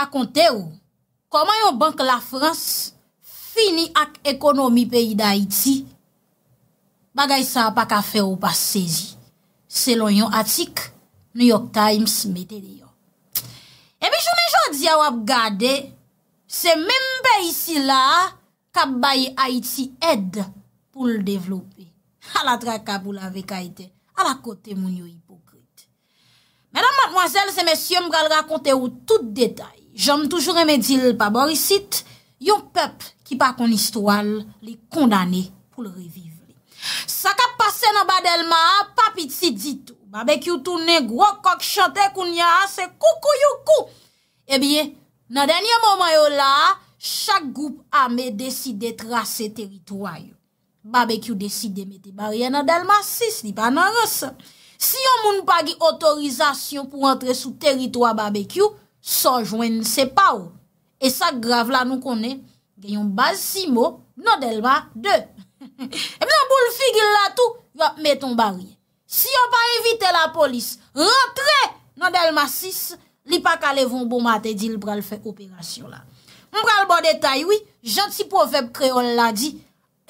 akonte ou, koman yon bank la Frans, fini ak ekonomi peyi da Iti, bagay sa pa ka fe ou pa sezi. Selon yon atik, New York Times mete de yon. Ebi choume choum diya wap gade, se membe isi la ka bayi Iti ed pou l devlopi. A la tra kabou la vek Aite, a la kote moun yo hipokrite. Menan matmwazel, se mesyom gal akonte ou tout detay. Jom toujou remedil pa borisit, yon pep ki pa kon istwal li kondane pou l revivli. Sa ka pase nan badelma, papit si ditou. Babekyou toune, gro kok chante koun ya, se kou kou yon kou. Ebyen, eh nan denye mouman yo la, chak goup ame deside trase teritwayo. Babekyou deside meti barye nan delma sis, li pa nan res. Si yon moun pagi otorizasyon pou entre sou teritwayo babekyou, Sonjwen nse pa ou. E sa grav la nou konen, genyon basi mo, nodelma 2. E mè nan bou l figil la tou, mè ton bari. Si yon pa evite la polis, rentre nodelma 6, li pa kalevon bou matè di l bral fe operasyon la. Moun bral bo detay wè, janti poveb kreol la di,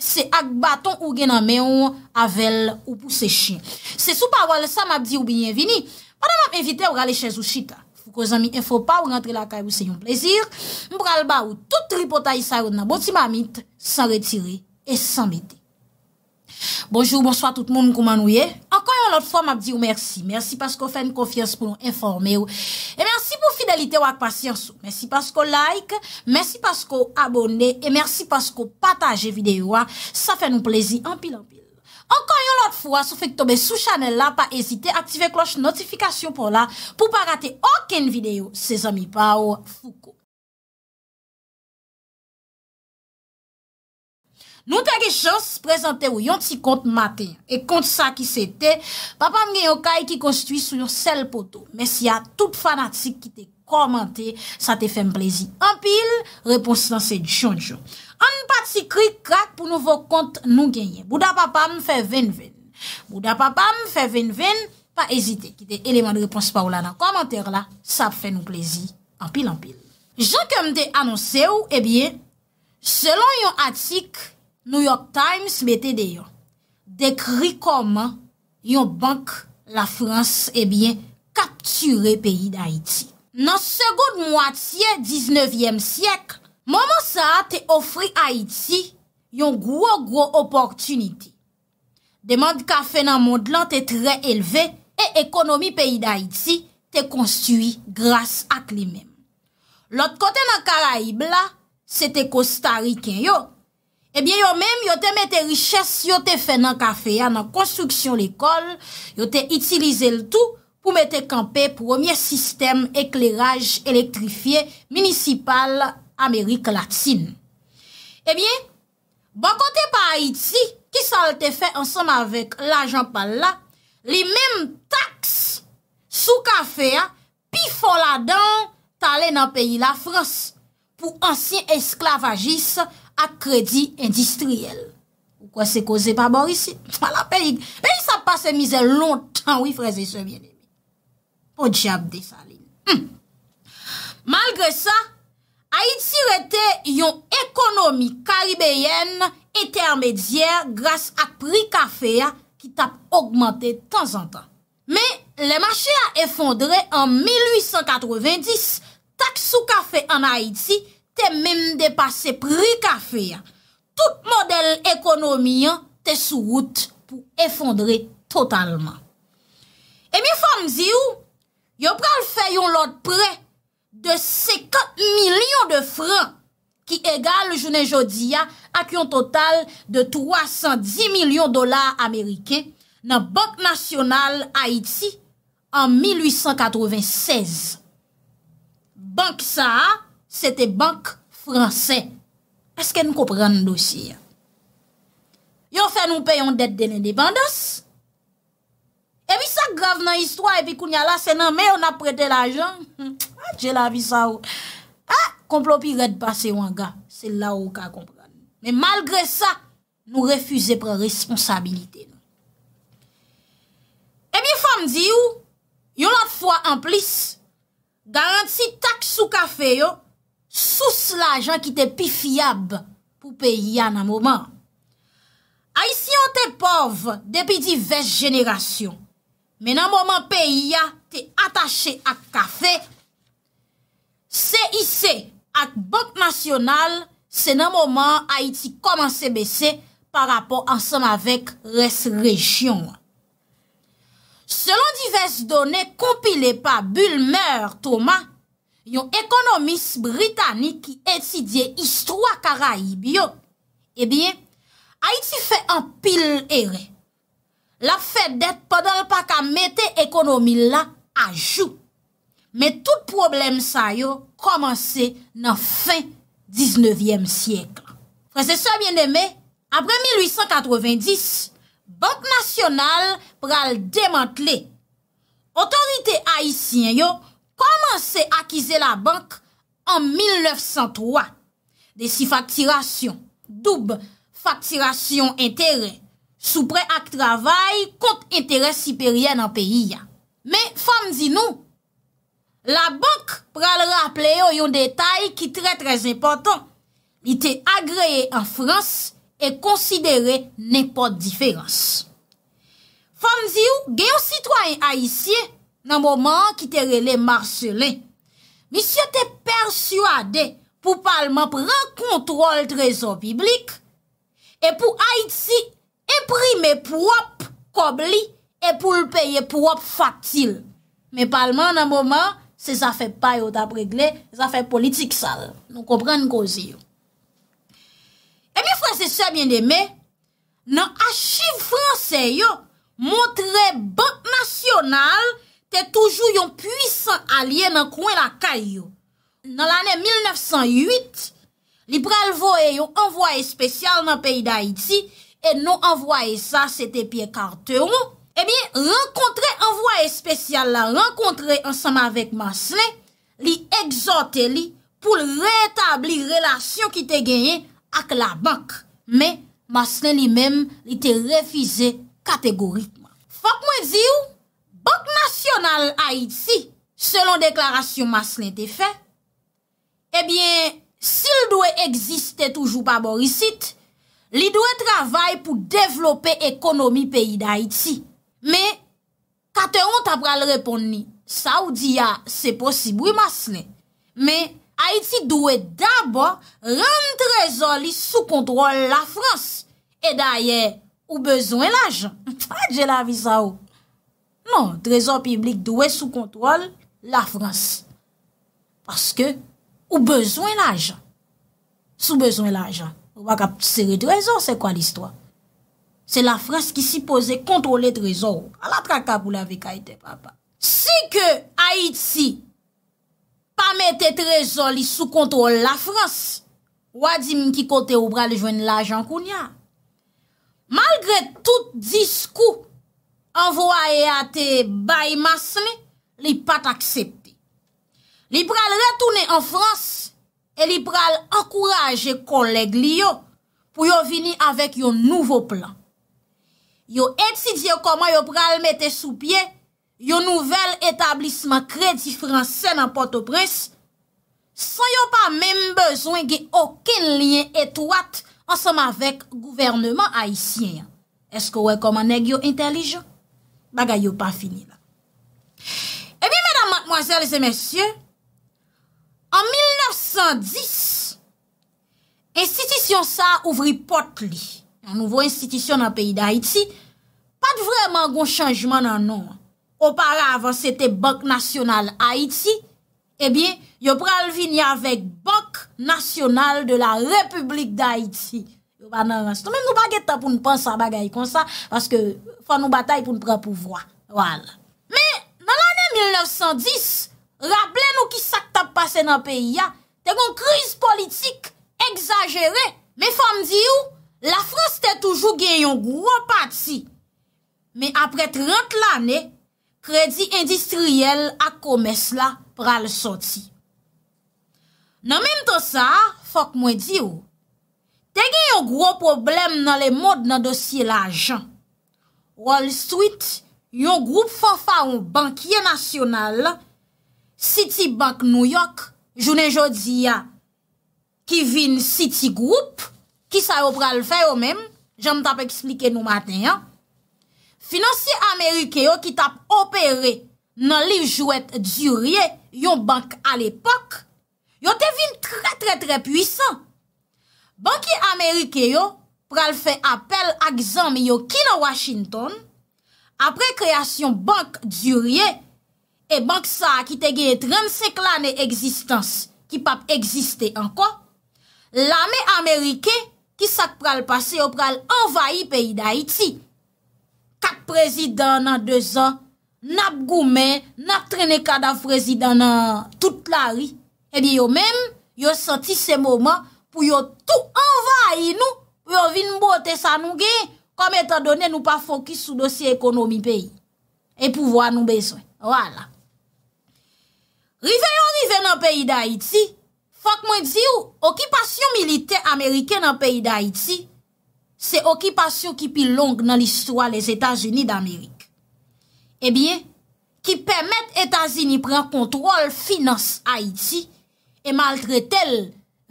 se ak baton ou genan mè ou, avel ou pou se chi. Se sou pa wale sa map di ou bienvini, wana map evite ou rale chèz ou chita. Fou ko zami, e fò pa ou rentre la kaj ou se yon plezir, mpral ba ou tout ripotay sa yon nan boti mamit, san retire et san bete. Bonjour, bonsoit tout moun kouman ou ye. Ankoy an lot fòm ap di ou mersi. Mersi paskou fèn kofyas pou nou informe ou. E mersi pou fidelite ou ak pasyans ou. Mersi paskou like, mersi paskou abone, e mersi paskou pataje videyo a. Sa fèn ou plezir, anpil anpil. Ankan yon lot fwa sou fek tobe sou chanel la pa ezite aktive kloche notifikasyon pou la pou pa rate aken videyo se zami pa ou fuko. Nou te ge chos prezante ou yon ti kont mate. E kont sa ki se te, papam gen yon kay ki konstuit sou yon sel poto. Mes ya tout fanatik ki te kontate. komante, sa te fèm plezi. Anpil, repons lanse dijonjou. Anpati kri krak pou nouvo kont nou genyen. Bouda papam fè ven ven. Bouda papam fè ven ven, pa ezite. Ki de eleman de repons pa ou la nan komante la, sa fè nou plezi. Anpil, anpil. Jou kem te anonse ou, e eh bie, selon yon atik, New York Times mette deyon, dekri koman yon bank la France, e eh bie, kapture peyi da Haiti. nan segoude mwatiye 19e siyek, mwaman sa te ofri Haiti yon gwo gwo oportuniti. Demande kafe nan mond lan te tre elve e ekonomi peyi d'Haiti te konstui grase ak li men. Lot kote nan Karaib la, se te kostari ken yo, ebyen yo men yo te mette riches yo te fe nan kafe ya nan konstruksyon l'ekol, yo te itilize l'tou, pou mette kampe premier sistem ekleraj elektrifye municipal Amerik Latine. Ebyen, bon kote pa Haiti, ki sa lte fe ansan avèk la jampal la, li menm taks sou ka fe, pi fola dan talen an peyi la Frans, pou ansyen esklavagis akredi endistriel. Poukwa se koze pa bor isi? Peyi sa pase mize lontan, wifreze se mene. O bon diap desa li. Hmm. Malgre sa, Haïti rete yon ekonomi karibéyen etermèdièr grase ak pri kafe ya ki tap augmente tan zan tan. Men, le mache a effondre an 1890 tak sou kafe an Haïti te men depase pri kafe ya. Tout model ekonomi te sou wout pou effondre totalman. E mi fòm zi ou, yo pral fè yon lot pre de 50 milyon de fran ki egale jounen jodia ak yon total de 310 milyon dolar Amerike nan Bank National Haiti an 1896. Bank sa, sete bank franse. Eske nou kopran nou dosye? Yo fè nou peyon dete dene depandos, av nan histwa epi koun yala senan men yon ap prete la jan. Jè la vi sa ou. Ha, komplo pi red pa se yon ga. Se la ou ka kompran. Men malgre sa, nou refuze pre responsabilite. E mi fom di ou, yon lat fwa an plis, garanti tak sou ka fe yo, sous la jan ki te pi fiyab pou pe yon an mouman. A yisi yon te pov depi di ves jenerasyon. Men nan mouman peyi ya te atache ak kafe, se ise ak bot nasyonal, se nan mouman Haiti koman se bese pa rapon ansen avèk res rejyon. Selon divers donè kompile pa Bulmer Thomas, yon ekonomis Britani ki etidye istro ak Araibio, e eh biye, Haiti fè an pil erè. La fèd dèd podal pa ka metè ekonomi la ajou. Mè tout problem sa yo komanse nan fin 19èm siègle. Fransè sa mjenèmè, apre 1890, Banke Nasyonal pral demantle. Otorite Haitien yo komanse akize la banke an 1903. De si faktirasyon, doub faktirasyon enterey. sou pre ak travay kont interes siperyen an peyi ya. Men, fam zi nou, la bank pral rapple yo yon detay ki tre trez impotant, mi te agreye an Frans e konsidere nepot diferans. Fam zi ou, geyo sitwany a isye, nan mouman ki te rele marsye le, mi se te perswade pou palman pran kontrol trezon biblik, e pou a itsi, Deprime pou wap kob li, e pou l'peye pou wap fak til. Men palman nan mouman, se zafè pa yo tab regle, zafè politik sal. Nou komprenn kouzi yo. E mi fwese sebyen deme, nan achiv franse yo, montre bon nasyonal, te toujou yon pwisan alye nan kwen la kay yo. Nan l'anè 1908, li pralvo yo yon envoye spesyal nan peyi d'Haïti, yon pralvo yo yon pralvo yo yon pralvo yo yon pralvo yo yon pralvo yo yon pralvo yo yon pralvo yo yon pralvo yo yon pralvo yo yon pralvo yo yon pralvo yo yon pralvo e nou anvoye sa, se te pie karte ou, e bin renkontre anvoye spesyal la, renkontre ansama vek masne, li egzote li pou reetabli relasyon ki te genye ak la bank. Me, masne li men, li te refize kategoritman. Fak mwen zi ou, bank nasyonal a itsi, selon deklarasyon masne te fe, e eh bin, sil dwe egziste toujou pa borisite, li dwe travay pou devlope ekonomi peyi da Haiti. Me, kateron tapra l repon ni, saoudiya se posib wim asne. Me, Haiti dwe daba ren trezon li sou kontrol la Frans. E daye, ou bezwen la jan. Jela avisa ou. Non, trezon piblik dwe sou kontrol la Frans. Paske, ou bezwen la jan. Sou bezwen la jan. Ou wak ap sere trezor, se kwa l'istwa? Se la Frans ki si pose kontrole trezor. A la traka pou la ve kaite, papa. Si ke Haiti pa mette trezor li sou kontrole la Frans, wadim ki kote ou bral jwen la jankounia, malgre tout diskou envoye ate bay masne, li pat aksepte. Li bral ratoune an Frans, e li pral akouraje koleg li yo pou yo vini avèk yo nouvo plan. Yo etidye koman yo pral mette sou pye, yo nouvel etablisman kredi franse nan Port-au-Prince, son yo pa men bezwen ge okin liyen etouat ansam avèk gouvernement haisyen. Esko wè koman neg yo entelijon? Baga yo pa finina. Ebi, madame, mademoiselles et messieurs, An 1910, institisyon sa ouvri pot li. An nouvo institisyon nan peyi d'Haïti, pat vreman goun chanjman nan nou. Oparav, an se te bank nasyonal Haïti, ebyen, eh yo pral vini avèk bank nasyonal de la republik d'Haïti. Yo ban nan rastou. Men nou baget ta pou nou pansa bagay kon sa, paske fwa nou batay pou nou pran pou vwa. Wal. Men nan l'anè 1910, an se te te vini avèk bank nasyonal de la republik d'Haïti. Rable nou ki sak tap pase nan peyi ya, te kon kriz politik, egzajere. Me fòm di ou, la Frans te toujou gen yon gwo pati. Me apre 30 lane, kredi industriel ak komes la pral soti. Nan men to sa, fòk mwen di ou, te gen yon gwo problem nan le mod nan dosye la jan. Wall Street, yon group fòfa ou bankye nasyonal la, City Bank New York, jounen jodi ya, ki vin City Group, ki sa yo pral fe yo men, jan m tap eksplike nou maten ya, Finansi Amerike yo ki tap opere nan livjouet djurye yon bank al epak, yon devin tre tre tre pwisan. Banki Amerike yo pral fe apel ak zanmi yo ki nan Washington, apre kreasyon bank djurye yon E bank sa ki te genye 35 la ne egzistans ki pap egziste anko. Lame Amerike ki sak pral pase yo pral envayi peyi da iti. Kat prezident nan 2 an, nap goumen, nap trene kada prezident nan tout la ri. E bi yo men yo senti se mouman pou yo tou envayi nou yo vin mbote sa nou gen. Kom etan donen nou pa fokus sou dosi ekonomi peyi. E pou vwa nou beswen. Wala. nan peyi d'Haïti, fòk mwen di ou, okipasyon milite Amerike nan peyi d'Haïti, se okipasyon ki pi long nan l'histoire les Etats-Unis d'Amerik. E eh bie, ki pèmèt Etats-Unis pren kontrol finance Haïti e maltretel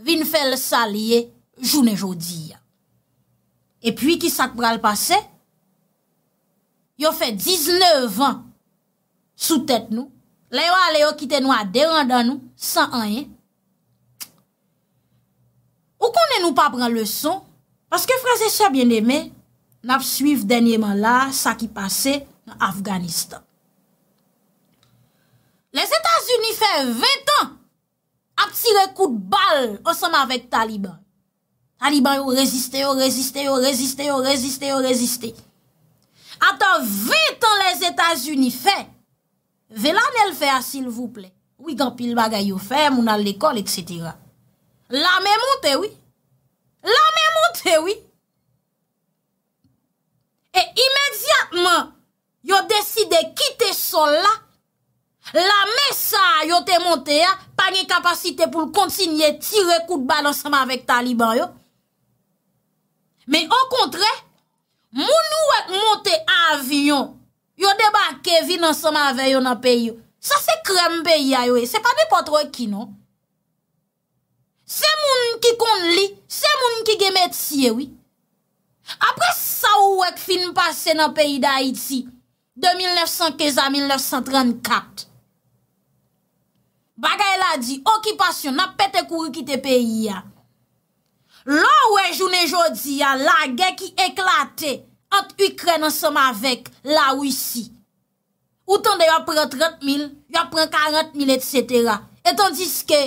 Vinfel Salie jounen jodi ya. E pwi ki sak bral pase, yo fè 19 an sou tèt nou, Lè yo a lè yo kite nou a deran dan nou, san an yè. Ou konè nou pa pran le son, paske fransè chè bien emè, nap suiv denye man la, sa ki pase, nan Afganistan. Les Etats-Unis fè 20 ans, ap tire kou de bal, osama vek Taliban. Taliban yo reziste, yo reziste, yo reziste, yo reziste, yo reziste. Ata 20 ans les Etats-Unis fè, Ve lan el fe asil vouple Ouigan pil bagay yo fe, moun al lekol et setira La me monte oui La me monte oui E imediatman Yo deside kite sol la La me sa yo te monte ya ah, Pane kapasite pou l kontinye Tire kout balansama vek taliban yo Me an kontre Moun ou ek monte avyon Yo deba kevi nan sama aveyo nan peyo. Sa se krem peya wey, se pa ne patro e ki no. Se moun ki koun li, se moun ki gemet siye wey. Apre sa ou wek fin pase nan peyi da iti, 2015 a 1934. Bagay la di, okipasyon apete kou ki te peyi ya. Lo we joun e jodi ya, la ge ki eklate. Ant Ukren ansama vek la ou isi. Ou tan de yo pre 30.000, yo pre 40.000, etc. Etan diske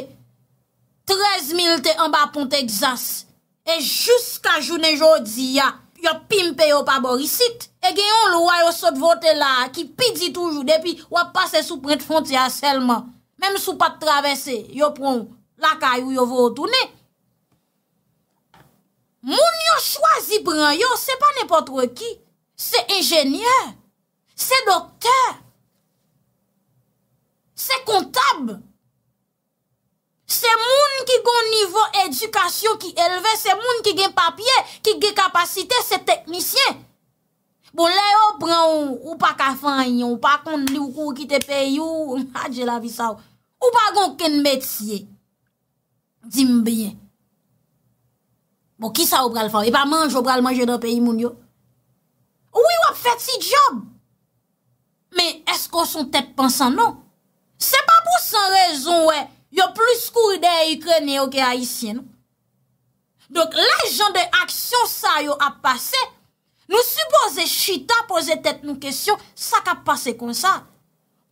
13.000 te anba pon Texas. E jiska jounen jodi ya, yo pimpe yo pa borisit. E genyon lwa yo sot vote la ki pidi toujou depi yo a pase sou prent fontya selman. Mem sou pat travese, yo pron laka yo yo vo otounen. Moun yo chwazi pran yo, se pa nepotre ki. Se enjenye, se dokter, se kontab. Se moun ki gon nivou edukasyon ki elve, se moun ki gen papye, ki gen kapasite, se teknisyen. Bo le yo pran yo, ou pa kafan yon, ou pa kont nou kou ki te pe yon, ou pa gon ken metye, di mbyen. Bon, ki sa ou pral faw? E pa manj ou pral manj yo nan peyi moun yo? Ou yo ap fet si job? Me, esko son tep pansan nou? Se pa pou san rezon we, yo plus kou non? de Ukrene yo ke Haitien nou? Donk, la jan de aksyon sa yo ap pase, nou suppose Chita pose tet nou kesyon, sa ka pase kon sa?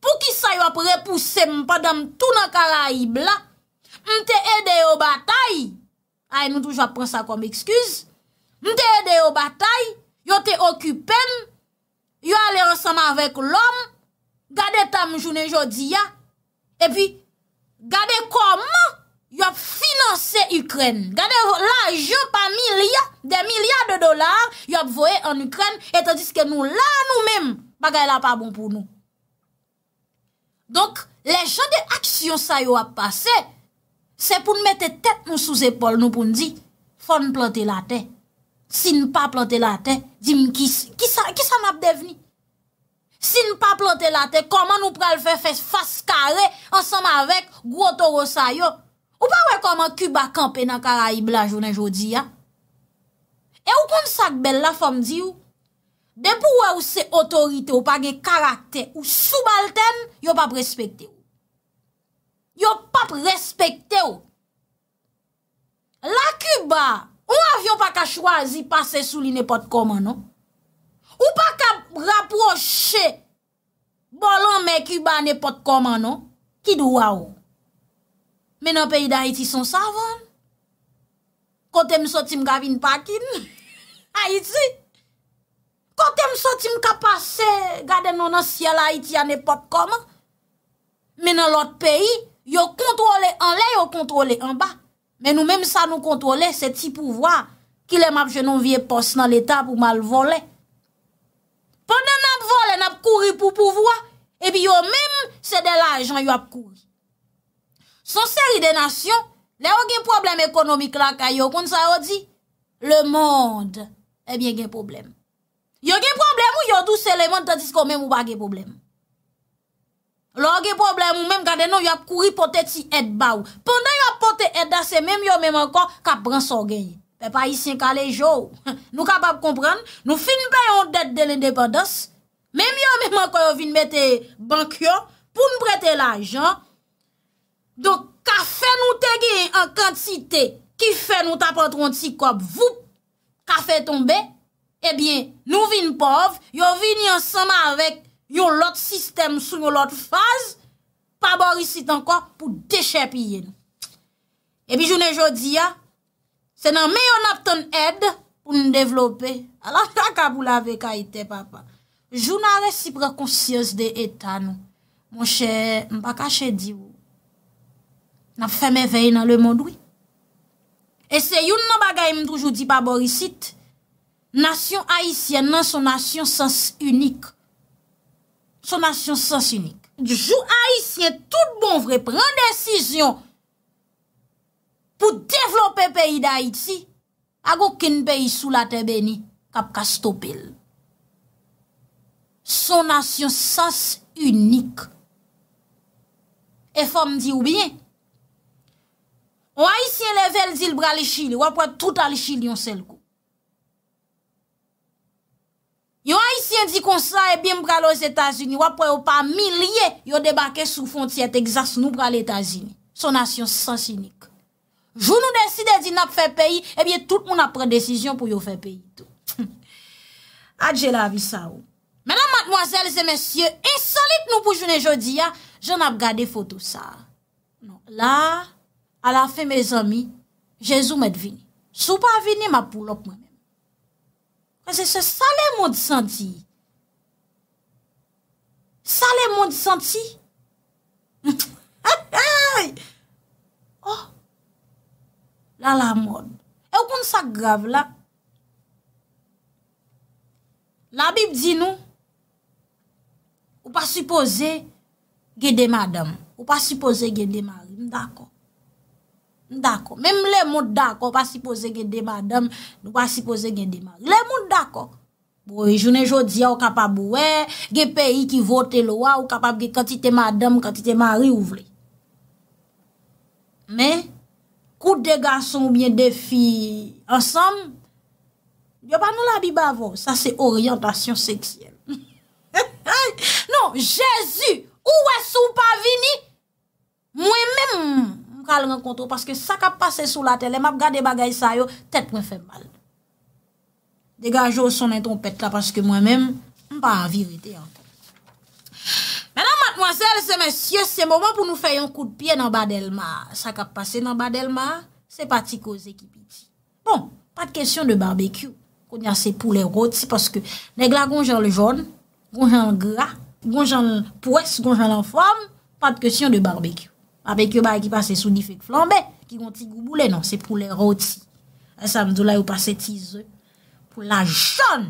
Po ki sa yo ap repouse mpadam tou nan karaib la, mte ede yo batayi? Ay, nou toujwa pren sa kom eksküz. Nou te ede yo batay, yo te okupen, yo ale resama avek lom, gade tam jounen jodi ya, epi gade koman yo finanse Ukren. Gade lanjou pa milya, de milya de dolar, yo ap voye an Ukren, etan diske nou la nou men, bagay la pa bon pou nou. Donk, le chan de aksyon sa yo ap pase, Se pou nou mette tet nou sou zepol nou pou nou di, fon plante la te. Si nou pa plante la te, di m ki sa map devni? Si nou pa plante la te, koman nou pral fe fes faskare ansanm avek gwo toro sa yo? Ou pa wek koman kuba kampe nan kara ibla jounen jodi ya? E ou kon sak bel la fon di yo? De pou we ou se otorite ou pa ge karakter ou sou balten yo pa prespekte yo. Yo pap respekte ou. La Kuba, ou avyon pa ka chwazi pase sou li nepot koma nou? Ou pa ka rapwoshe bolon me Kuba nepot koma nou? Ki dou wawou? Mè nan peyi da Haiti son savon. Kote msotim gavin pakin. Haiti. Kote msotim ka pase gade non an siya la Haiti ya nepot koma. Mè nan lot peyi, Yo kontrole an la, yo kontrole an ba. Men nou menm sa nou kontrole se ti pouvoi ki le map jenon vie pos nan l'Etat pou malvole. Pendan nap vole, nap kouri pou pouvoi, epi yo menm se de la ajan yo ap kouri. Son seri de nasyon, le yo gen problem ekonomik la kaya yo koun sa yo di, le mond, ebyen eh gen problem. Yo gen problem ou yo dou se le mond tadis kon menm ou bagen problem? Loge problem ou menm gade nou yo ap kouri pote ti et bau. Pendan yo ap pote et dasen, menm yo menm ankon ka pran sogey. Pe pa yi sien ka le jo. Nou kapap kompran, nou fin ben yon det de lindepandos. Menm yo menm ankon yo vin mette bankyo, pou nou brete la ajan. Do ka fe nou te gen an kantite, ki fe nou tapatron ti kop, vup, ka fe tombe, ebyen nou vin pov, yo vin yon sama avek, yon lot sistem sou yon lot faz, pa borisit anko pou dechep yen. E pi jounen jodi ya, se nan me yon ap ton ed pou nou devlope, ala kakabou la ve kaiten papa. Jounan resipre konsyons de etan nou. Mwen chè, mpa kache di ou, nan fèmè vey nan le modoui. E se yon nan bagay mdoujou di pa borisit, nasyon aisyen nan son nasyon sens unik. Son asyon sens unik. Jou Aisyen tout bon vre, pren desisyon pou devlopè peyi da Aitsi, agou ken peyi sou la tebe ni kapka stopel. Son asyon sens unik. E fòm di oubyen. Ou Aisyen level di lbra li chili, wapwen touta li chili yon sel ko. Yon ayisyen di konsan e eh bim bral os Etasini, wapwe ou pa milye yon debake sou fonti et exas nou bral Etasini. Son asyon sansinik. Jou nou deside di nap fe peyi, e eh bie tout moun ap pren desisyon pou yon fe peyi tou. Adjela avisa ou. Menan madmoazel, zemesye, insalit nou pou jounen jodi ya, ah, joun ap gade fotou sa. Non, la, ala fe me zomi, jesou met vini. Sou pa vini ma pou lop mounen. Mwen se se salè moun di santi. Salè moun di santi. La la moun. E w kon sa grav la? La bib di nou. Ou pa suppose gede madam. Ou pa suppose gede madam. Mwen d'akon. dako, menm le moun dako pa si pose gen demadam le moun dako jounen joudia ou kapab ouwe gen peyi ki vote lowa ou kapab gen kantite madam, kantite mari ou vle men kout de gason ou bien de fi ansam yon pa nou la bi bavon sa se oryantasyon seksyen non, jesu ouwe sou pa vini mwen menm kal renkonto, paske sa kap pase sou la tele, map gade bagay sa yo, tet mwen fe mal. Degajo son enton pet la, paske mwen men, mwen pa avirite an. Mènan matmwaselle, se mèsyè, se mouman pou nou fè yon kou de pye nan badel ma, sa kap pase nan badel ma, se pati ko zekipiti. Bon, pat kèsyon de barbekyou, kon yase pou lè roti, paske neg la gonjan le joun, gonjan le gra, gonjan le pwès, gonjan le fòm, pat kèsyon de barbekyou. Ape kyo bay ki pase sou di fek flanbe Ki gonti gou boule nan Se pou le roti A e sa mdou la yo pase ti zo Pou la jon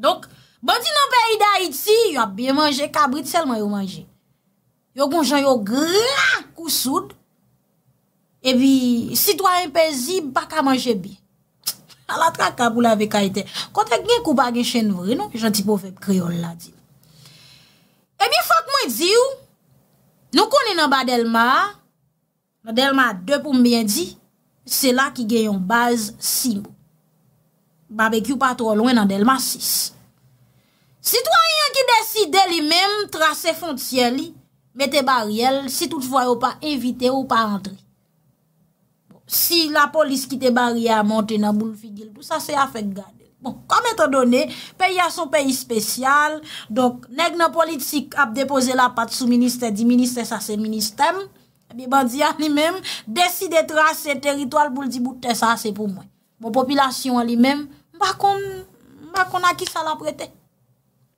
Donk Bandi nan pe iday iti Yo ap biye manje kabrit selman yo manje Yo goun jan yo gra kousoud Ebi Si to a impenzi baka manje bi A la tra kabou la ve kaite Kontek gen kou bagen chen vre nan Janti pou feb kriol la di Ebi fok mwen di ou Nou koni nan badelma, nan delma 2 pou mbyen di, se la ki genyon baz sim. Babekyou patro lwen nan delma 6. Sitwayen ki deside li menm trase fontien li, mette bariel si tout fwayo pa evite ou pa rentre. Bon, si la polis ki te barie a monte nan boule fidil, tout sa se a fek gade. Bon, kom etan donè, peyi a son peyi spesyal, donk neg nan politik ap depoze la pat sou ministè di ministè sa se ministèm, e eh bi bandi an li menm, desi de transe teritwal pou li di boutè sa se pou mwen. Bon, popilasyon an li menm, mba kon a ki sa la prete.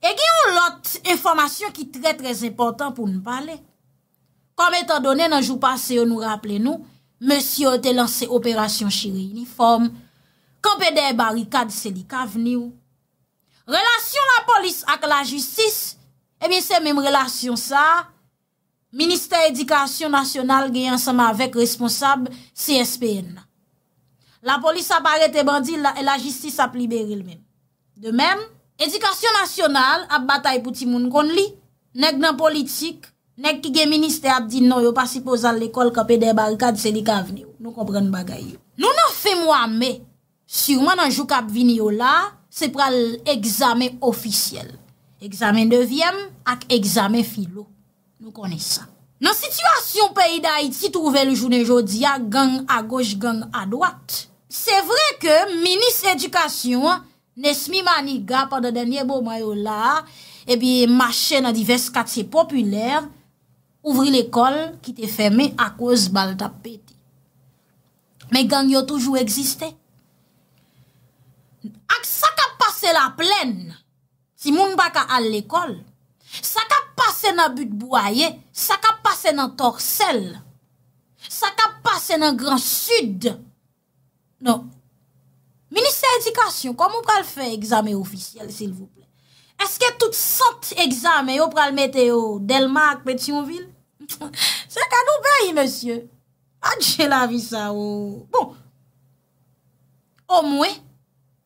E gen yon lot informasyon ki tre trez important pou nou pale. Kom etan donè, nan jou pase yo nou rappele nou, monsi yo te lanse operasyon chiri uniforme, Kope de barikad selika veni ou. Relasyon la polis ak la justis, ebyen se menm relasyon sa, Ministè Edikasyon Nasyonal ge yansama avek responsab CSPN. La polis apare te bandi, la e justis ap liberi lmen. De menm, Edikasyon Nasyonal ap batay pou ti moun kon li, nek nan politik, nek ki gen Ministè ap di nou yo pasipozan l'ekol kope de barikad selika veni ou. Nou kompren bagay yo. Nou nan fe mou ame, Surman anjou kap vini yo la, se pra l'examen ofisyel. Eksamen devyem ak eksamen filo. Nou kone sa. Nan situasyon peyi da iti, trouve l'jounen jodia, gang a goj, gang a dwat. Se vre ke, minis edukasyon, nesmi maniga, padan denye bo mayo la, ebi mache nan divers katye populer, ouvri l'ekol ki te feme ak wos balta peti. Men gang yo toujou egziste? ak sa ka pase la plen si moun baka al l'ekol sa ka pase nan but bouaye sa ka pase nan torsel sa ka pase nan gran sud non minister edikasyon, komon pral fe examen ofisyel sil vouple eske tout sat examen yo pral mette yo Delmarc, Petionville sa ka nou bayi monsye adje la vi sa ou oh. bon o mwen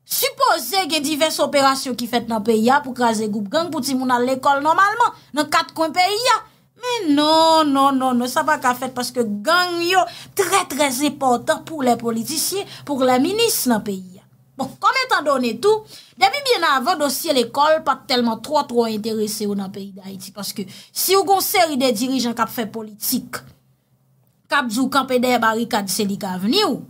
Supose gen divers operasyon ki fet nan peyi ya pou kraze goup gang pou ti moun al lekol normalman nan kat kon peyi ya. Men non, non, non, non, sa pa ka fet paske gang yo tre tre zepotan pou le politisye, pou le minis nan peyi ya. Bon, kon men tan donen tou, demi bien avan dosye lekol pat telman tro tro interese ou nan peyi da iti. Paske si ou gonseri de dirijan kap fe politik, kap zou kampede bari kad selika avni ou.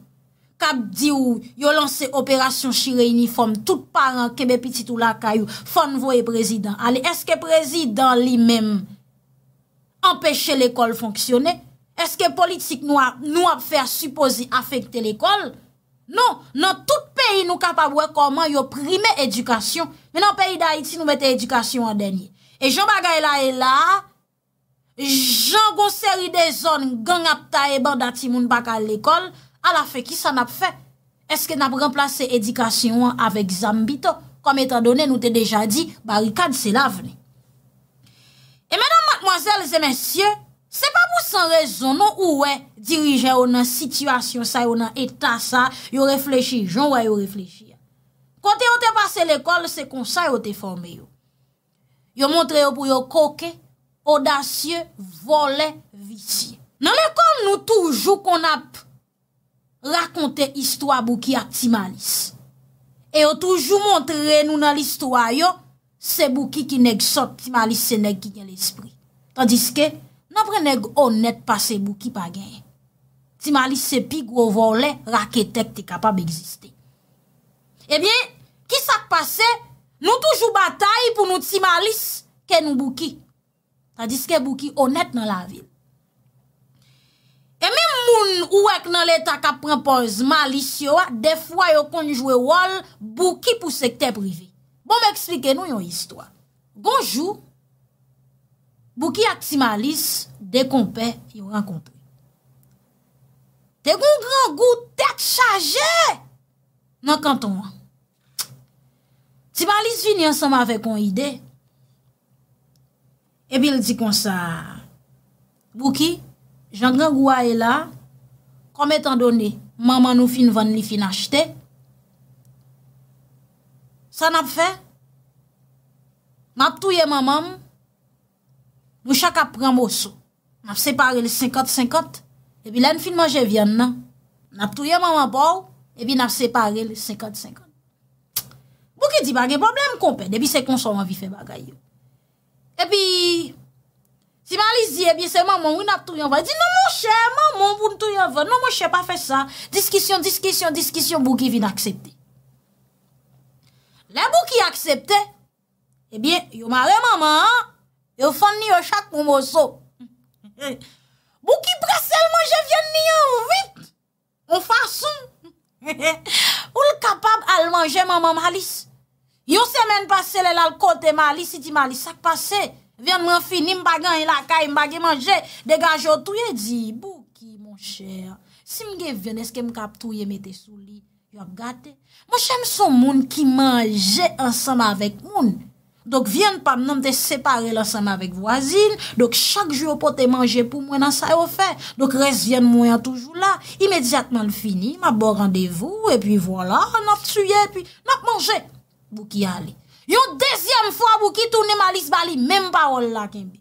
kap di ou yo lanse operasyon chire uniform, tout parent kebe pitit ou la kayou, fon voye prezident. Ale, eske prezident li mem empèche l'ekol fonksyonè? Eske politik nou ap fèr supposi afekte l'ekol? Non, nan tout peyi nou kap ap wèkoman yo prime edukasyon, menan peyi da iti nou mette edukasyon an denye. E jan bagay la e la, jan gonseri de zon gang ap ta e ban dati moun baka l'ekol, al a fe ki sa nap fe? Eske nap remplace edikasyon an avek zambito? Kom etan donen nou te deja di, barikad se la vne. E menan, madmoazel, zemensye, se pa pou san rezonon ou we dirije ou nan sitwasyon sa, ou nan etan sa, yo reflechi, jon wè yo reflechi. Kote yo te pase l'ekol, se konsay yo te forme yo. Yo montre yo pou yo koke, odasyo, vole, viti. Nan men kom nou toujou kon ap Rakonte istwa Buki a Timalis. E yo toujou montre nou nan listwa yo, se Buki ki neg sot, Timalis se neg kinye l'espri. Tandiske, nan pre neg onet pase Buki pa gen. Timalis se pi grovole, raketek te kapab egziste. Ebyen, eh ki sak pase, nou toujou bataye pou nou Timalis ke nou Buki. Tandiske, Buki onet nan la vil. E mèm moun ouèk nan lèta ka prempòz malis yo, defwa yo konjwe wol, bou ki pou sekte privi. Bon mè eksplike nou yon histwa. Gonjou, bou ki ak ti malis, de konpè, yon renkompè. Te goun gran gout, tek chaje! Nan kanton wè. Ti malis vini ansama avè kon ide. E bil di kon sa, bou ki, jan gen gwa e la, kom etan doni, maman nou fin van li fin achete, sa nap fe, nap touye maman, nou chaka pran moso, nap separe li 50-50, ebi lan fin manje vyan non. nan, nap touye maman bo, ebi nap separe li 50-50. Bouke di bagay, problem kompe, ebi se konson an vi fe bagay yo. Ebi, maman, Si Malise zi, e bie se maman ou na tou yon va, di nou moun chè, maman ou nou tou yon va, nou moun chè pa fè sa, diskisyon, diskisyon, diskisyon, bou ki vin aksepte. La bou ki aksepte, e eh bie, yo mare maman, yo fande ni yo chak moun mousou. Bou ki prese l manje, vyen ni yo ou vit, ou fason. Ou l kapab al manje maman Malise? Yo semen pase l lal kote Malise, si ti Malise sak pase, Vyen mwen fi, nim bagan y la ka, im bagi manje, degaj yo touye di. Bou ki, mwen chè, si mwen gen vyen, eske m kap touye metè sou li, yon gate. Mwen chè m son moun ki manje ansanm avèk moun. Dok vyen pa m nanm te separe lansanm avèk vwazin, dok chak jyo potè manje pou mwen ansa yon fè. Dok res vyen mwen toujou la, imedjatman fini, mwen bo randevou, epi voilà, mwen ap tsyè, mwen ap manje, bou ki yalè. Yon dezyem fwa bou ki toune malis ba li menm parol la kembe.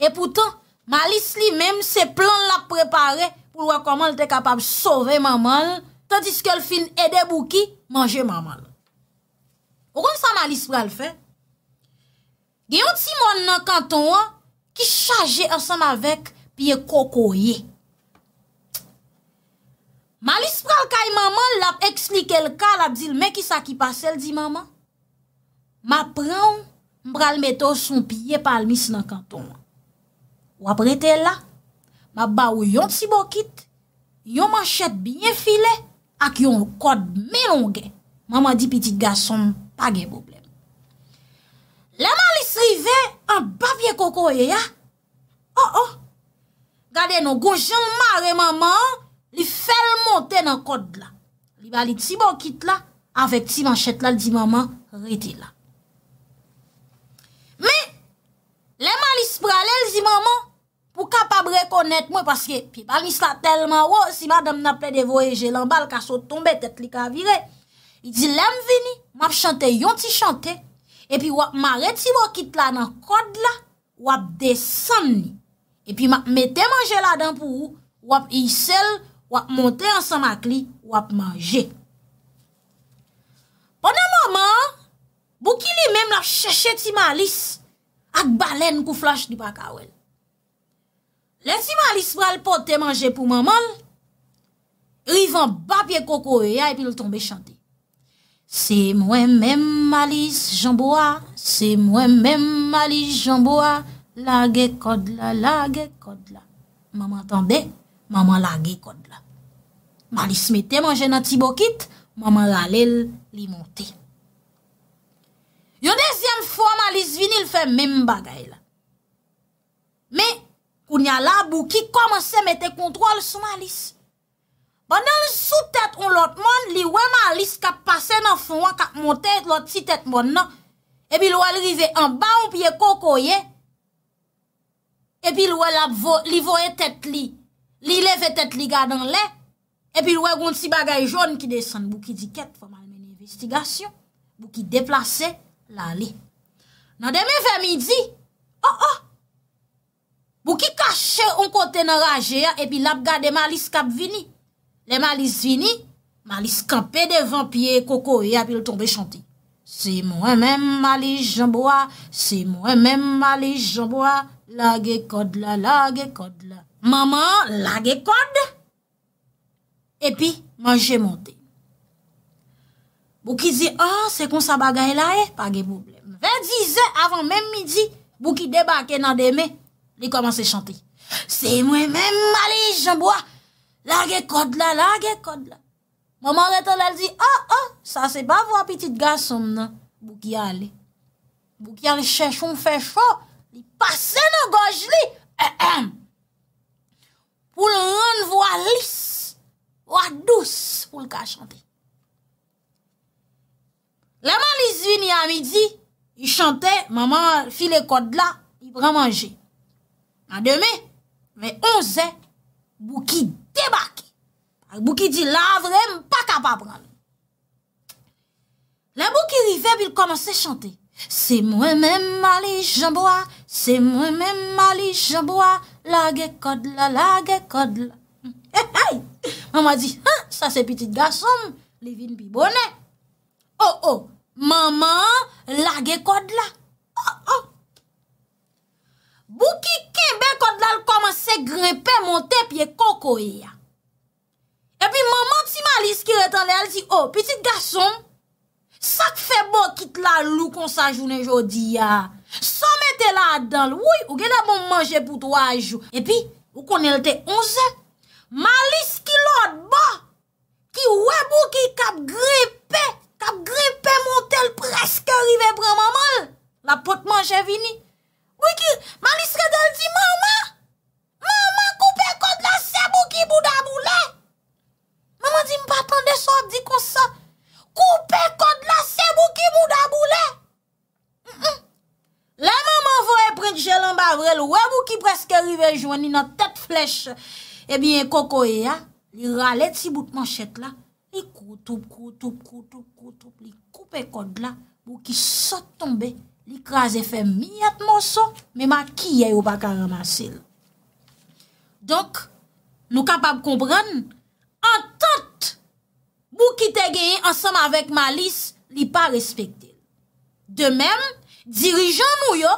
E poutan, malis li menm se plan la prepare pou lwa koman lte kapab sove mamal, tadis ke l fin ede bou ki manje mamal. O kon sa malis pral fe? Gen yon ti moun nan kanton wan ki chaje ansam avek pi ye koko ye. Malis pral kay mamal la explike lka la di lmen ki sa ki pase ldi mamal. Ma pran mbral meto son piye palmis nan kanton. Wap rete la, ma ba ou yon tsi bokit, yon manchet binye file ak yon kod menon gen. Maman di pitit gason, pa gen boblem. Le man li srive an bap ye koko ye ya. Oh oh, gade nou gouj an mare maman, li fel monte nan kod la. Li bali tsi bokit la, avek tsi manchet la li di maman rete la. Le malis pralel zi maman pou kapab rekonet mwen paske pi balis la telman wo si madame naple de voyeje lan bal ka so tombe tet li ka vire. I di lem vini, map chante yon ti chante e pi wap mare ti wakit la nan kod la, wap desen ni. E pi map mette manje la dan pou ou, wap isel, wap monte ansan makli, wap manje. Ponen maman, bou ki li menm la chache ti malis, ak balen kou flashe di pa kawel. Lensi malis pral pot te manje pou maman, rivan bapye koko e ya epi l tombe chante. Se mwen men malis jamboua, se mwen men malis jamboua, lage kodla, lage kodla. Maman tanbe, maman lage kodla. Malis me te manje nan ti bokit, maman lalel li monti. Yon dezyen fwa ma lis vinil fe men bagay la. Me, kounya bon, bon, non. la, bou ki komanse mette kontrol sou ma lis. Banan sou tet ou lot mon, li we ma lis kap pase nan fwa, kap monte et lot si tet mon nan, epi lwa li rive an ba ou piye koko ye, epi lwa li voye tet li, li leve tet li gadan le, epi lwa goun si bagay joun ki desen, bou ki diket fwa man men investigasyon, bou ki deplase, Lali, nan deme ve midi, o oh, o, oh. pou ki kache un kote nan raje a, epi lab gade malis kap vini. Le malis vini, malis kap e devan piye koko e api l tombe chanti. Se mwen men malis jamboua, se mwen men malis jamboua, lage kod la, lage kod la. Maman, lage kod, epi manje monte. Ou ki zi, an, ah, se kon sa bagay la e, page problem. Ve dizen, avan men midi, bou ki debake nan deme, li komanse chante. Se mwen men mali, jambwa, lage kod la, lage kod la. Maman reten lal di, an, ah, an, ah, sa se ba vwa pitit gasom nan, bou ki ale. Bou ki ale chèchon fè chò, li pase nan goj li, e eh, hem, eh. pou l ron vwa lis, vwa dous, pou l ka chante. La man li zvini a midi, i chante, mama fi le kodla, i pran manje. A deme, me onze, bou ki debake. A bou ki di lavre, m pa kapap pran. La bou ki rive, pi l komanse chante, se mwen men mali jambwa, se mwen men mali jambwa, la ge kodla, la ge kodla. He he, mama di, sa se piti gasom, li vin pi bonen. Maman lage kod la oh, oh. Bo ki kebe kod la Koman se grepe monte Pi e koko e ya E pi maman ti malis ki retan Le al si, oh, pitit gason Sak fe bo kit la lou Kon sa jounen jodi ya Son mette la adan, woui Ou gen a bon manje pou tou a jou E pi, ou kon el te onze Malis ki lot ba Ki webo ki kap grepe Kap grepe monte preske rive pran mamal. La pot manje vini. Bwiki, mani sredel di, mama, mama, koupe kod la sebo ki budabou le. Mama di, mpa pande so, di kosa, koupe kod la sebo ki budabou le. Le mama vwe prent jelan bavre, lwe bou ki preske rive jweni nan tet flech. Ebyen eh koko e ya, li rale ti bout manchet la. Li koutoub, koutoub, koutoub, koutoub, li koutoub. pe kod la, bou ki sot tombe, li kraze fe miyat monson, me ma kiye yo baka ramase. Donk, nou kapab kompran, an tot, bou ki te genye ansam avèk malis, li pa respekte. De men, dirijan mou yo,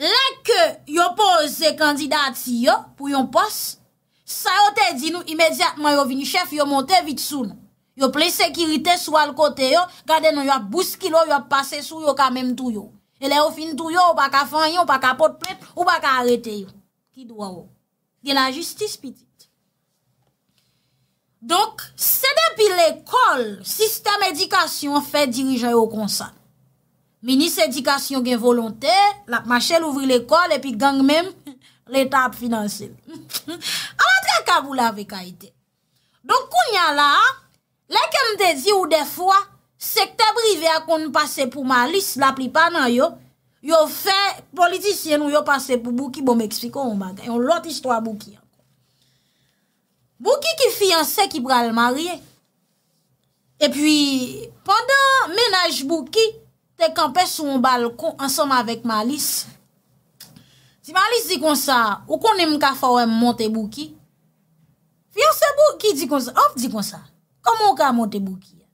lèk yo pose kandidati yo pou yon pos, sa yo te di nou imediatman yo vini chef yo monte vitsounan. Yo ple sekirite sou al kote yo, gade nou yo ap bouski lo, yo ap pase sou yo ka mem tou yo. E le ou fin tou yo, ou pa ka fanyon, ou pa ka potplet, ou pa ka arete yo. Ki dwa yo? Gen la justis pitit. Donk, se depi l'ekol, sistem edikasyon fe dirijay yo konsan. Minis edikasyon gen volontè, la machel ouvri l'ekol, epi gang men, l'etap finanse. A matre ka vou la ve ka ite. Donk, kou nyan la, Lèkèm te di ou defwa, sekte brivey akoun passe pou Malis, la plipan nan yo, yo fe politisyen ou yo passe pou Buki, bon m'ekspliko yon bagay, yon lot istwa Buki. Buki ki fiyanse ki pral marye, e pi, pandan menaj Buki, te kampe sou yon balkon, ansom avèk Malis, si Malis di kon sa, ou kon nem ka fawèm monte Buki, fiyanse Buki di kon sa, of di kon sa, Koman oh, oh. ka monte bouki ya?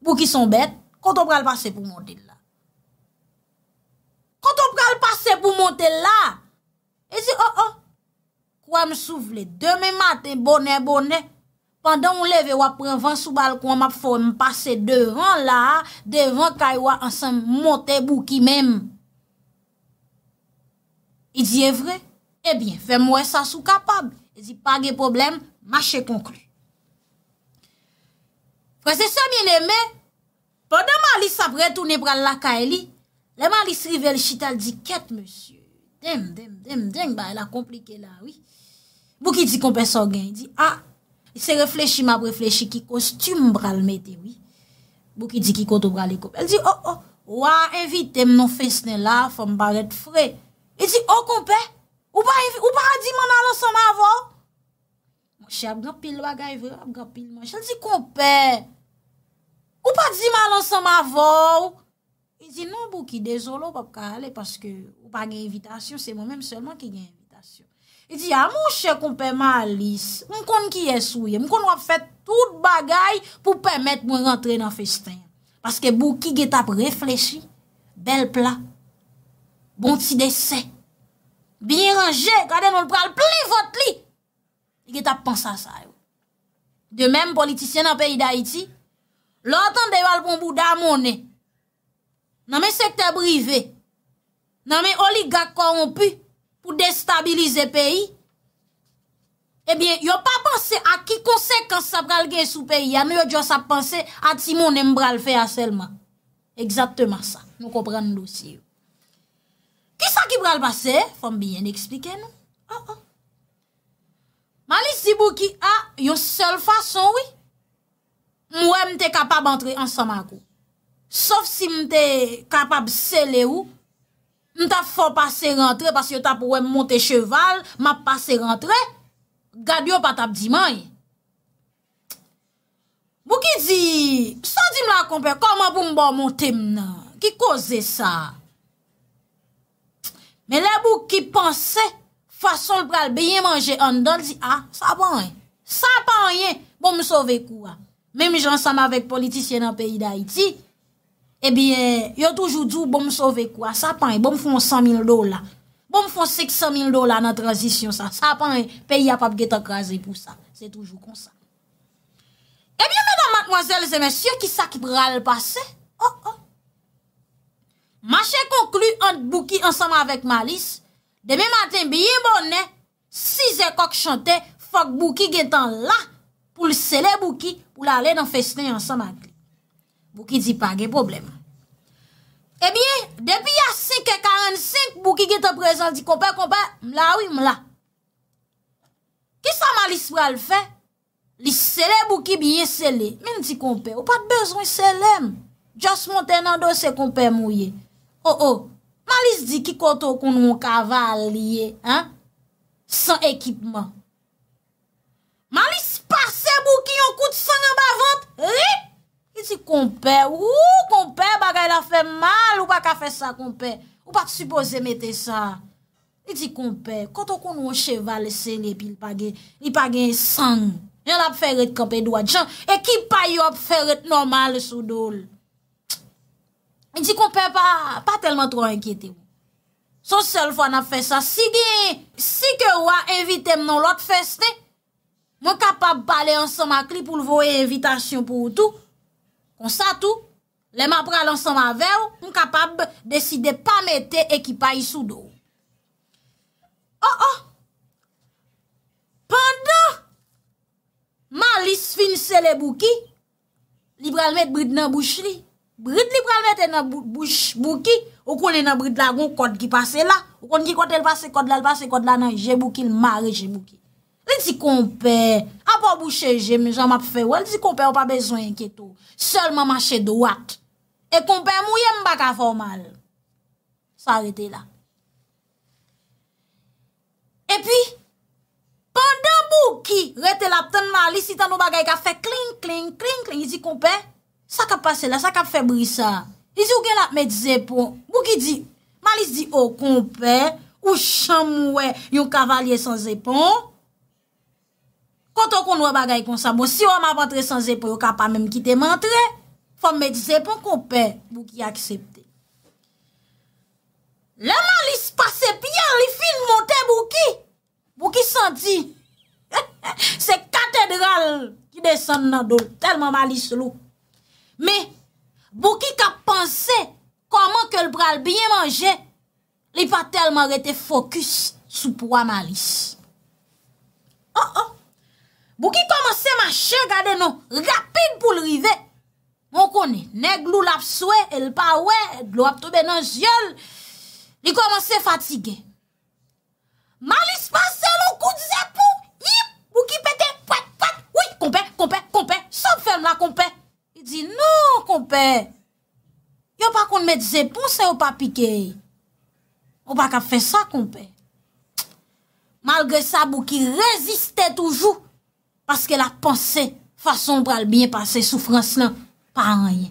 Bouki son bet, konton pral pase pou monte la. Konton pral pase pou monte la. E zi, oh oh, kwa m soufle, deme maten, bonè, bonè, pandan m leve, wap pran van sou bal kwa m ap fò m pase devan la, devan kwa yon ansem monte bouki men. E zi, e eh vre, e bien, fèm wè sa sou kapab. E zi, pa ge problem, mache konklu. Prese sa mene mè, pwè nan ma li sa bret ou ne bral laka e li, le man li srive l chital di ket, monsye. Deng, deng, deng, deng, ba, e la komplike la, oui. Bou ki di, kompe, son gen, non, e di, a, se reflechi, ma reflechi, ki kostum bral mete, oui. Bou ki di, ki kontu bral e kop. El di, o, o, wa, evite m non fesne la, fom baret fre. E di, o, kompe, ou pa evite, ou pa adi man alo son avon? Che ap gampil bagay vre, ap gampil man. Che li di, kompe, ou pa di ma lan san ma vòw? Li di, nan, bou ki, dezolo, wap ka ale, paske, ou pa gen evitasyon, se mou menm, selman ki gen evitasyon. Li di, a ah, mou, che kompe, ma alis, moun kon ki esouye, moun kon wap fè tout bagay pou pèmèt moun rentre nan festen. Paske, bou ki, get ap reflechi, bel pla, bon ti dese, biye ranger, kade non pral pli vot li, Ike tap pansa sa yo. De men politisyen ap peyi da iti, lor tan deval pou mbou da mounen, nan men sekte privé, nan men oligak korompu, pou destabilize peyi, ebyen yo pa pansen a ki konsekans sa pral gen sou peyi, an yo josa pansen ati mounen mbral fe aselman. Eksatman sa, nou kopran nou si yo. Ki sa ki pral pase, fom biyen eksplike nou? An ah, an. Ah. Man li si bou ki a, ah, yon sel fason wè, mwè mte kapab antre ansanman kou. Sof si mte kapab sele ou, mta fò pase rentre, pas yo tap wè mwote cheval, mwa pase rentre, gabyon patap di man yon. Bou ki di, sa di mla kompe, koman pou mba mwote mna? Ki kose sa? Men la bou ki panse, fwa sol pral beye manje an don, di a, sa pan yon. Sa pan yon, bon m souve kou a. Memi jan saman vek politisyen an peyi da iti, e biye, yo toujou djou, eh bon m souve kou a, sa pan yon, bon m fon 100.000 dola. Bon m fon 600.000 dola nan transisyon sa. Sa pan yon, peyi a pap get akrazi pou sa. Se toujou kon sa. E biye, medan matmoazel, zemesye, kisa ki pral pase? Oh, oh. Mache konklu an bouki, an saman vek malis, Demi matin biye bonnen Si zekok chante Fok bouki gen tan la Pou li sele bouki pou la eh le nan fesne yon samakli Bouki di pa gen problem Ebyen Depi ya 5 e 45 Bouki gen tan prezen di kompe kompe Mla ouy mla Kisa man lispral fe Li sele bouki biye sele Men di kompe ou pat bezwen sele Just montenando se kompe mouye Oh oh Ma li si di ki koto konon kaval liye, san ekipman. Ma li si pase bou ki yon kout san yon bavant, rip! Li si komper, wou komper, bagay la fe mal, ou pa ka fe sa komper, ou pa ki suppose mete sa. Li si komper, koto konon cheval se ne, pi li page, li page san, yon ap fere kope doa jan, e ki payo ap fere normal sou dole. Mi di kon pe pa, pa telman tro ankyete ou. Son sel fwa na fe sa. Si gen, si ke wwa evite mnon lot feste, mwen kapab pale ansan makli pou lvo evitasyon pou ou tou. Kon sa tou, le ma pral ansan ma ve ou, mwen kapab deside pa mette ekipa yisou do. Oh oh! Pando! Man lis finse le bou ki, li bral mette brit nan bouch li. Brit li pral mette nan bouch bouki, ou kon li nan brit la, goun kote ki pase la, ou kon ki kote el pase kote la, el pase kote la nan je bouki, l ma re je bouki. Li si kompe, apan bouche je, mè jan map fè, wè li si kompe, wè pa bezwen yon kieto, sol man manche do wak. E kompe, mou yè m baka formal. Sa rete la. E pi, pandan bouki, rete la, tan nan li, si tan nou bagay ka fe kling, kling, kling, li si kompe, Sak ap pase la, sak ap febri sa. Lisi ou gen la met zepon. Buki di, malis di, o oh, kompe, ou chan mwe, yon kavalie san zepon. Konton kon wè bagay kon sa bon, si wè ma vantre san zepon, yo kapan menm ki te mantre, fòm met zepon kompe, buki aksepte. Le malis pase piyan, li fin montè buki, buki santi. Se katedral ki desen nan do, telman malis lou. Me, bou ki kap panse koman ke l pral biye manje, li pa telman rete fokus sou pouwa malis. An oh, an, oh. bou ki komanse manche gade nou, rapide pou l rive, moun konen, neg l ou lap souwe, el pa ouwe, l ou ap toube nan zyol, li komanse fatige. Malis panse l ou kou dize pou, yip, bou ki pete, pouet, pouet, ouy, kompe, kompe, kompe, soupe fèm la kompe, Di nou, koupe. Yo pa kon me dize pou se yo pa pike. Ou pa ka fe sa, koupe. Malge sa, bou ki reziste toujou. Paske la panse fason pral biye pase soufrans nan. Paranye.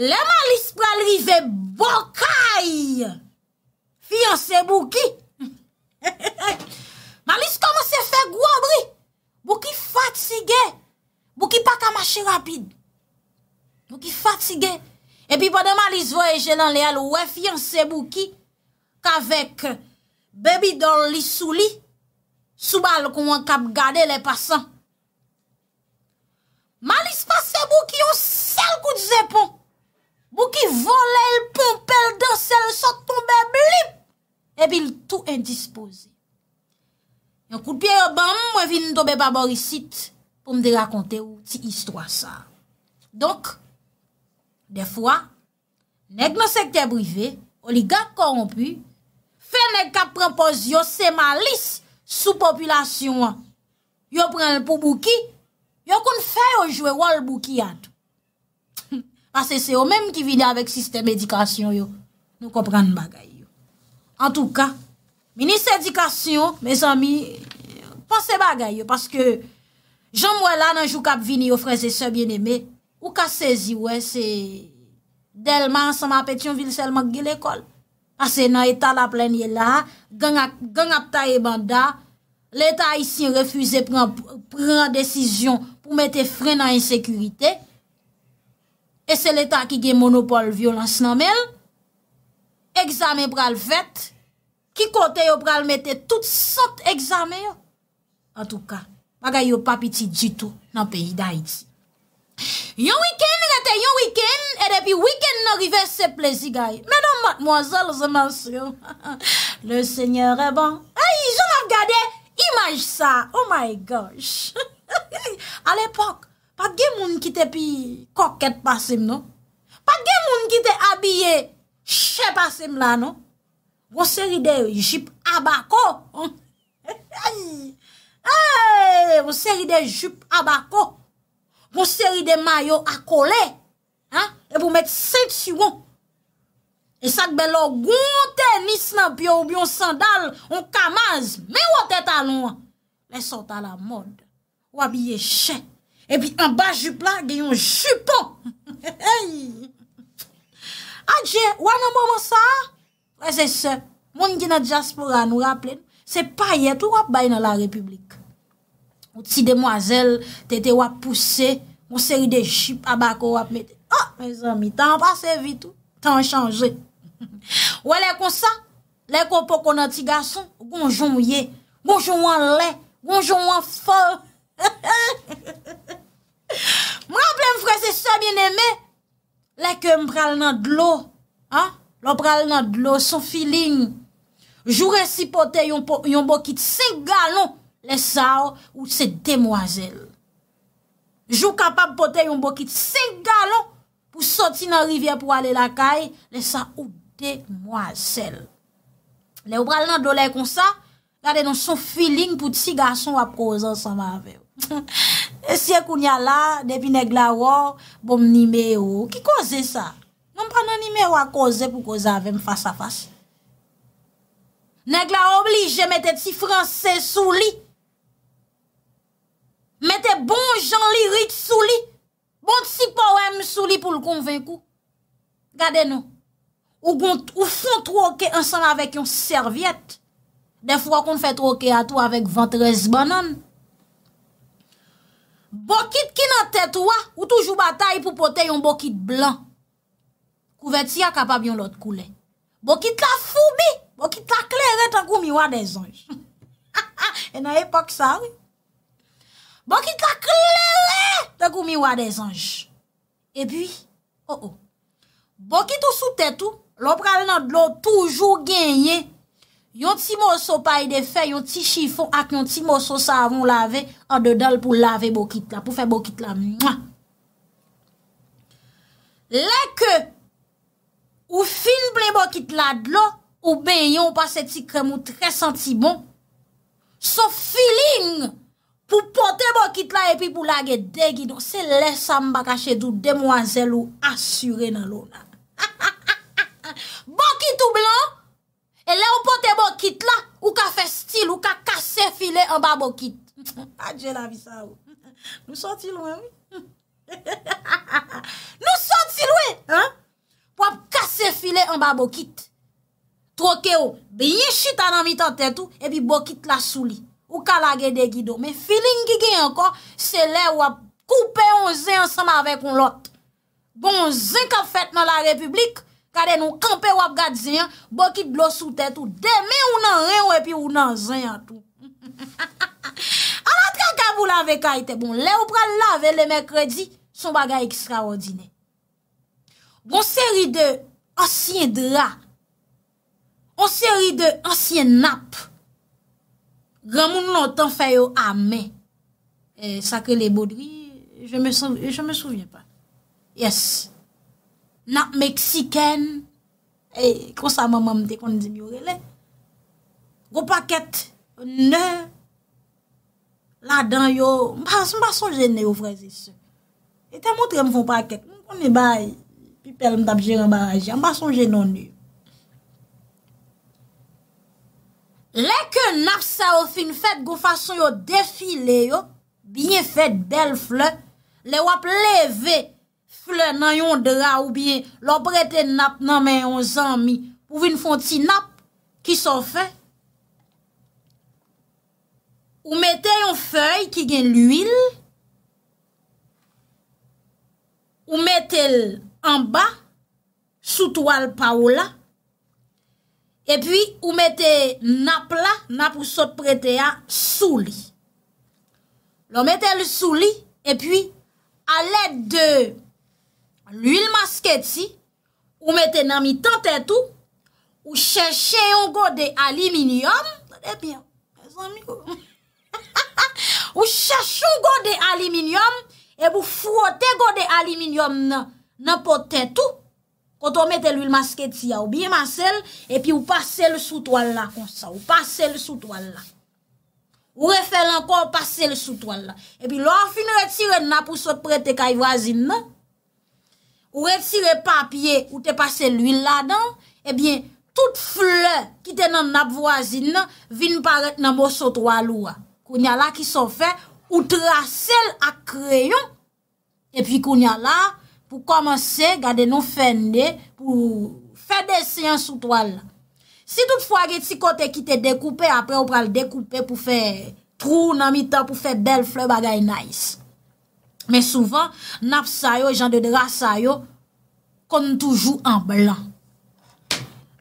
Le malis pral rive bokay. Fiyanse bou ki. Malis koman se fe gouabri. Bou ki fatsigey. Ou ki pa kamache rapide. Ou ki fatige. E pi pwede malis voyeje nan le al ou wef yon sebou ki kavek bebi don li sou li sou bal kou an kap gade le pasan. Malis pa sebou ki yon sel kout zepon. Ou ki vole el poun pel de sel sot toube blip. E pi l tou endispoze. Yon kout piye yon ban mwen fin nou tobe pa borisit. pou m de rakonte ou ti istwa sa. Donk, defwa, neg nan sekte brive, oligak koronpu, fe neg kap prempos yo seman lis sou populasyon an. Yo pren l pou bouki, yo kon fè yo jwe wol bouki an. Pase se yo menm ki vide avèk sistem edikasyon yo, nou kopren bagay yo. An tou ka, minis edikasyon, mes ami, pase bagay yo, paske, Jan mwen la nan jou kap vini yo franse sebyen eme, ou ka sezi we se delman sa mapetyon vilselman gil ekol. Ase nan etat la plenye la, gang ap ta e bandar, l'etat isi refuze pran desisyon pou mette fre nan insekurite, e se l'etat ki gen monopole violans nan men, egzame pral vet, ki kote yo pral mette tout sot egzame yo. An tou ka, Bagay yo papi ti djitou nan pe yi day ti. Yon wikend, negate, yon wikend, edepi wikend nan rive seple si gay. Medan matmoazal seman si yo. Le senyor e bon. Ay, zon ap gade, imaj sa. Oh my gosh. Al epok, pa gen moun kite pi koket pasim, no? Pa gen moun kite abye, che pasim la, no? Wosèri de yon jip abako. Ay, ay, ay. E, moun seri de jup abako, moun seri de mayo akole, e moun met se tsugon. E sakbe lo goun tenis nan pyo ou bi yon sandal, yon kamaz, me wote talon. Le sota la mod, wabi ye chen, e pi an ba jup la, ge yon jupon. Adje, wane moun monsa? Wè se se, moun gina Jaspora nou rapple, se payet ou wap bay nan la republik. Mwen ti demwazel, tete wap puse, mwen seri de jip abako wap mette. Oh, ah, mwen zanmi, tan pa se vitou, tan chanje. Ou wè e lè kon sa, lè kon po kon an ti gason, gounjou mwen ye, gounjou mwen lè, gounjou mwen fò. Mwen anple mwen fwese sa bin eme, lè ke mpral nan dlo, an, lò pral nan dlo, son filin. Jou resipote yon bokit, se gano. Le sa ou se demwazel. Jou kapab pote yon bokit se galon pou soti nan rivye pou ale lakay, le sa ou demwazel. Le ou pral nan dole kon sa, gade non son feeling pou ti gason wap koza ansanman ave. E siye koun ya la, depi negla waw, bom nimeyo, ki koze sa? Non pran nan nimeyo wak koze pou koza avem fasa fasa. Negla obli, jemete ti franse sou li. Mète bon jan li rit sou li. Bon si poèm sou li pou l konve kou. Gade nou. Ou fon troke ansan avèk yon serviet. De fwa kon fè troke atou avèk 23 banan. Bokit ki nan tèt wè. Ou toujou batay pou pote yon bokit blan. Kou vet si akapab yon lot koulè. Bokit la foubi. Bokit la klerè tan kou miwa de zonj. E nan epok sa wè. Bokit la klele Dek ou mi wade zanj E pi oh, oh. Bokit ou sou tetou Lop pral nan dlo toujou genye Yon ti moso paye de fe Yon ti chifon ak yon ti moso savon lave An dedal pou lave bokit la Pou fe bokit la Lek Ou fin ble bokit la dlo Ou ben yon pase ti krem ou tre senti bon So filin Mwen pou pote bokit la epi pou lage degi nou, se lesa mba kache doun demwazel ou asyre nan lounan. Bokit ou blan, e le ou pote bokit la, ou ka fe stil, ou ka kase file an ba bokit. Adjela visavou. Nou soti lwen. Nou soti lwen. Pwa kase file an ba bokit. Troke ou, biye chita nan vitan tetou, epi bokit la souli. Ou kalage de gido Me filin gigi anko Se le wap koupe yon zin ansama vek yon lot Bon zin ka fet nan la republik Kade nou kampe wap gade zin Bokit blos sou tete Ou deme ou nan ren wepi ou nan zin Ha ha ha An apre ka bou lave ka ite Bon le wap lave le mekredi Son bagay ekstraordine Bon seri de ansyen dra On seri de ansyen nap Gran moun nou lontan fè yo amè, sakè le bodwi, je me souvye pa. Yes, nak Meksiken, e konsa maman mte kon di myou rele, gwo pakèt, nè, la dan yo, mba son jè nè yo vrezi se. E te mwotre mwon pakèt, mwen kon e bay, pi pel mtap jè rambarajè, mba son jè nè yo. Lè ke nap sa ou fin fèd go fason yo defile yo, biye fèd bel flè, lè wap leve flè nan yon dra ou biye lò bretè nap nan men yon zanmi, pou vin fon ti nap ki son fè. Ou metè yon fèy ki gen l'uil, ou metè l'amba sou toal pa ou la, E pwi ou mette nap la, nap ou sot prete a, sou li. Lo mette le sou li, e pwi alet de l'huil masket si, ou mette nan mi tenten tou, ou cheshe yon go de aliminium, ou cheshe yon go de aliminium, e pou frote go de aliminium nan poten tou, konton mette l'huil maske ti ya ou biye masel, epi ou pase l'soutoual la kon sa, ou pase l'soutoual la. Ou refel ankon, pase l'soutoual la. Epi lor fin retire nap ou sot prete kaj vwazin nan, ou retire papye ou te pase l'huil eh la dan, epi tout fle ki te nan nap vwazin nan, vin paret nan mou sotoual loua. Kounya la ki son fe, ou trase l ak kreyon, epi kounya la, pou komanse, gade nou fende, pou fè desyen sou toal. Si tout fwa ge ti kote ki te dekoupe, apre ou pral dekoupe pou fè prou nan mitan, pou fè bel flè bagay nays. Men souvan, nap sayo, jan de dra sayo, kon toujou an blan.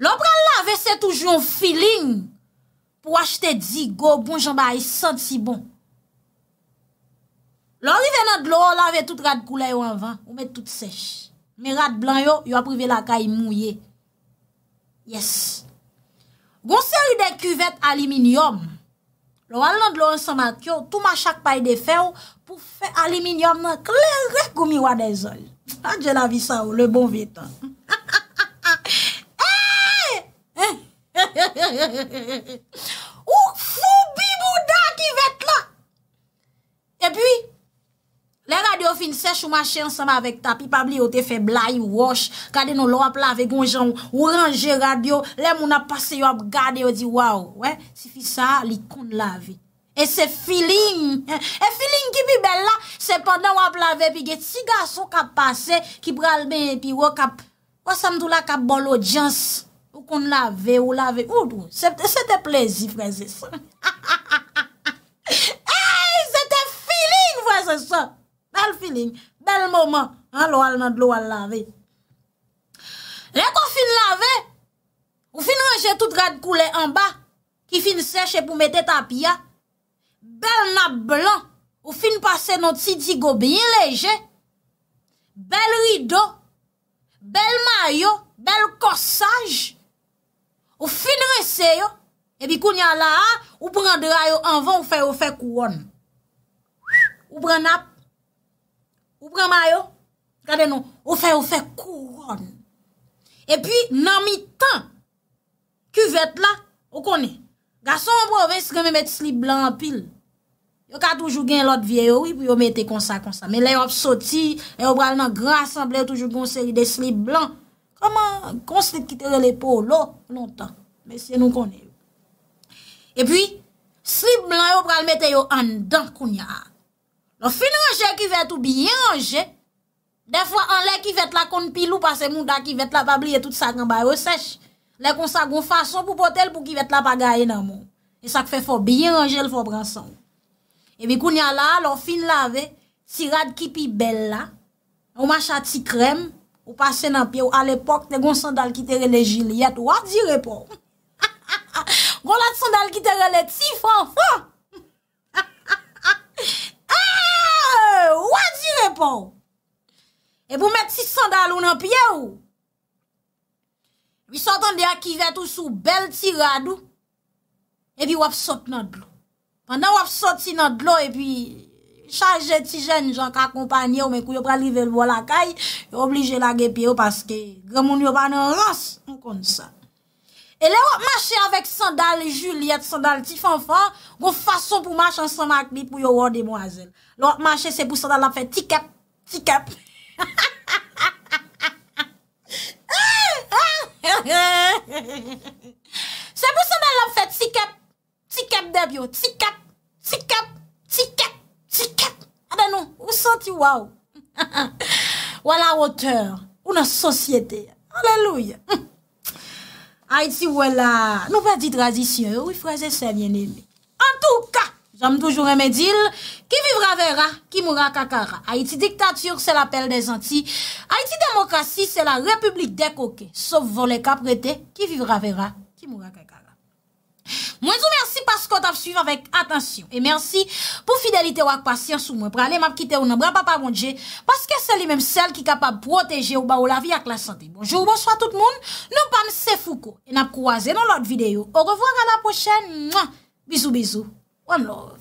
Lou pral lave, se toujou an filin, pou wache te di go bon jan ba yi santi bon. Lou wive nan dlo, lave tout rad kou la yo anvan. Ou met tout sech. Me rad blan yo, yo aprive la ka yi mouye. Yes. Gon seri de kuvet aliminium. Lou wale nan dlo an sanma kyo, tou ma chak paye de fe ou, pou fe aliminium nan kler re kou miwa de zol. Adje ah, lavi sa ou, le bon vetan. Ha ha ha ha. Hey! He he he he he he he. Ou fou bi bouda kivet la. E pwi, Le radyo fin sech ou mache ansama vek ta, pi pabli ou te fe blay, ou wash, kade nou lo ap lave kon jan ou ranje radyo, le moun ap pase yo ap gade, ou di waw, wè? Si fi sa, li kon lave. E se filin, e filin ki pi bella, se pandan wap lave, pi ge tiga sou kap pase, ki pralbe, pi wakap, wakap samdou la kap bol odjans, ou kon lave, ou lave, ou doun. Se te plezi, freze, sa. E, se te filin, freze, sa. Bel filin, bel moman, an lo al nan lo al lave. Lèk ou fin lave, ou fin reje tout rad koule an ba, ki fin seche pou mette tapia. Bel nap blan, ou fin pase nou ti digo bin leje. Bel rido, bel mayo, bel kosaj. Ou fin reseyo, e bi koun ya la, ou prende rayo an van ou fe ou fe kouon. Ou pren nap. Ou preman yo? Gade nou? Ou fe ou fe kouron. E pi nan mi tan, ku vet la, ou konen? Gase ou moun pou ou ven, si gen me met slip blan apil? Yo ka toujou gen lot vie yo, ou pou yo mette konsa konsa. Me le yo psoti, yo pral nan grasan, ble toujou konseri de slip blan. Koman konseri kite re le pou lo? Non tan. Mese nou konen. E pi, slip blan yo pral mette yo an dan kounyar. Lo non, fin ranger ki vet ou biye ranger, defwa an le ki vet la kon pilou, pase moun da ki vet la pa bliye tout sa kambay o sech. Le kon sa goun fason pou potel pou ki vet la pa gaye nan moun. E sak fe fò biye ranger l fò bransan. E bi koun ya la, lo fin la ve, si rad ki pi bel la, ou macha ti krem, ou pase nan pi, ou al epok, ne goun sandal ki tere le jiliet, wadire pou. Goun la ti sandal ki tere le ti fò. Ha! Wadi repon E pou met ti sandalou nan piye ou Vi sotan de akive tou sou bel ti radou E vi wap sot nan blo Panda wap sot ti nan blo E pi chanje ti jen jan ka kompanyou Men kou yo pralive lvo lakay Oblije lage piye ou Paske gremoun yo pa nan rase An kon sa E le wak mache avèk sandal Juliet, sandal ti fanfan, gwo fason pou mache ansan ak mi pou yo wande moazel. Le wak mache se pou sandal la fè tikèp, tikèp. Se pou sandal la fè tikèp, tikèp deb yo, tikèp, tikèp, tikèp, tikèp. A den nou, ou santi waw. Wala woteur, ou nan sosyete. Aleluye. Haïti, voilà. Nous pas dit tradition, oui, frère, c'est bien aimé. En tout cas, j'aime toujours aimer dire, qui vivra verra, qui mourra kakara. Haïti dictature, c'est l'appel des Antilles. Haïti démocratie, c'est la république des coquets. Sauf voler caprété, qui vivra verra, qui mourra kakara. Mwen zou mersi paskot ap suiv avèk atensyon E mersi pou fidelite wak pasyans ou mwen Pra ale map kite ou nan bra papavon dje Paske se li menm sel ki kapab proteje ou ba ou la vi ak la sante Bonjou, bonso a tout moun Nou pan se fouko E nap kouaze nan lot videyo Ou revwak an la pochen Bizou, bizou One love